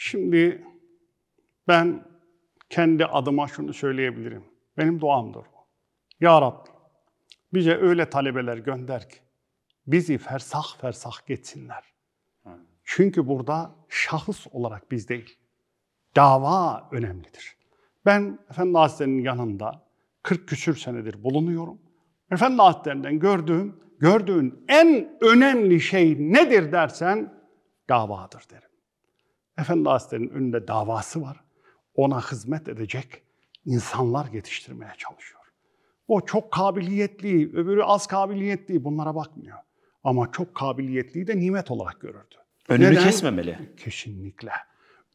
Şimdi ben kendi adıma şunu söyleyebilirim. Benim duamdır bu. Ya Rabbi, bize öyle talebeler gönder ki bizi fersah fersah geçsinler. Çünkü burada şahıs olarak biz değil, dava önemlidir. Ben Efendi Hazretleri'nin yanında 40 küsür senedir bulunuyorum. Efendi Hazretleri'nden gördüğüm, gördüğün en önemli şey nedir dersen davadır derim. Efendi Hazretleri'nin önünde davası var. Ona hizmet edecek insanlar yetiştirmeye çalışıyor. O çok kabiliyetli, öbürü az kabiliyetli bunlara bakmıyor. Ama çok kabiliyetliyi de nimet olarak görürdü. Önünü Neden? kesmemeli. Kesinlikle.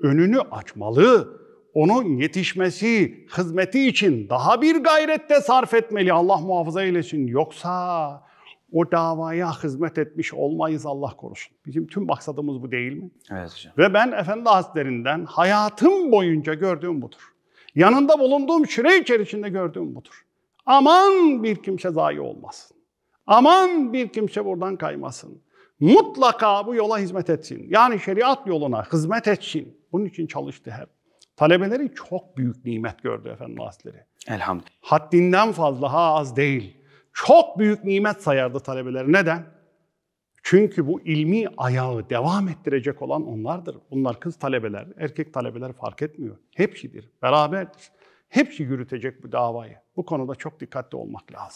Önünü açmalı. Onun yetişmesi, hizmeti için daha bir gayrette sarf etmeli. Allah muhafaza eylesin. Yoksa o davaya hizmet etmiş olmayız Allah korusun. Bizim tüm maksadımız bu değil mi? Evet hocam. Ve ben Efendi Hazretlerinden hayatım boyunca gördüğüm budur. Yanında bulunduğum süre içerisinde gördüğüm budur. Aman bir kimse zayi olmasın. Aman bir kimse buradan kaymasın. Mutlaka bu yola hizmet etsin. Yani şeriat yoluna hizmet etsin. Bunun için çalıştı hep. Talebeleri çok büyük nimet gördü Efendi Hazretleri. Elhamdülillah. Haddinden fazla ha az değil çok büyük nimet sayardı talebeleri. Neden? Çünkü bu ilmi ayağı devam ettirecek olan onlardır. Bunlar kız talebeler, erkek talebeler fark etmiyor. Hepsidir, beraberdir. Hepsi yürütecek bu davayı. Bu konuda çok dikkatli olmak lazım.